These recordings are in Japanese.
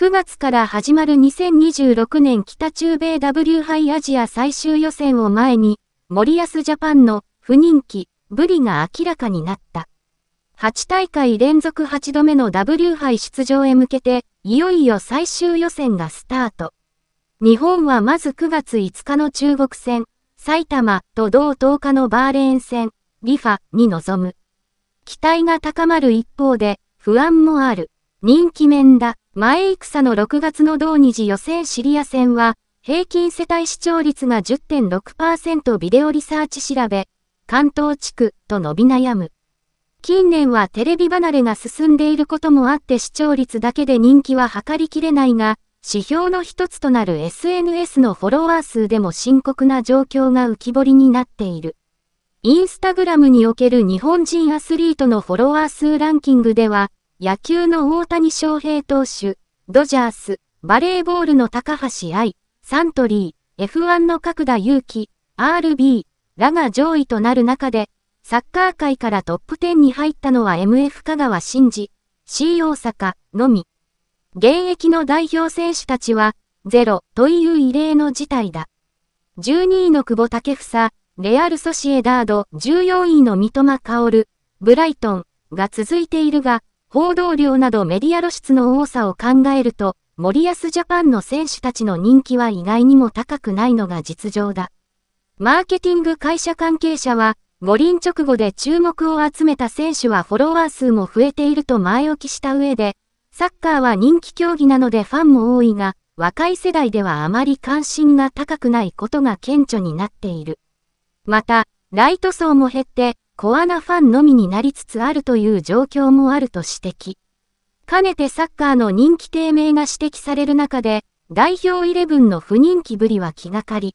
9月から始まる2026年北中米 W 杯アジア最終予選を前に、森保ジャパンの不人気、ぶりが明らかになった。8大会連続8度目の W 杯出場へ向けて、いよいよ最終予選がスタート。日本はまず9月5日の中国戦、埼玉と同10日のバーレーン戦、リファに臨む。期待が高まる一方で、不安もある。人気面だ。前戦の6月の同日予選シリア戦は、平均世帯視聴率が10.6%ビデオリサーチ調べ、関東地区と伸び悩む。近年はテレビ離れが進んでいることもあって視聴率だけで人気は測りきれないが、指標の一つとなる SNS のフォロワー数でも深刻な状況が浮き彫りになっている。インスタグラムにおける日本人アスリートのフォロワー数ランキングでは、野球の大谷翔平投手、ドジャース、バレーボールの高橋愛、サントリー、F1 の角田祐希、RB、らが上位となる中で、サッカー界からトップ10に入ったのは MF 香川真司、C 大阪のみ。現役の代表選手たちは、ゼロという異例の事態だ。12位の久保建英、レアルソシエダード、14位の三笘薫、ブライトンが続いているが、報道量などメディア露出の多さを考えると、森安ジャパンの選手たちの人気は意外にも高くないのが実情だ。マーケティング会社関係者は、五輪直後で注目を集めた選手はフォロワー数も増えていると前置きした上で、サッカーは人気競技なのでファンも多いが、若い世代ではあまり関心が高くないことが顕著になっている。また、ライト層も減って、コアなファンのみになりつつあるという状況もあると指摘。かねてサッカーの人気低迷が指摘される中で、代表イレブンの不人気ぶりは気がかり、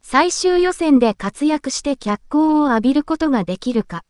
最終予選で活躍して脚光を浴びることができるか、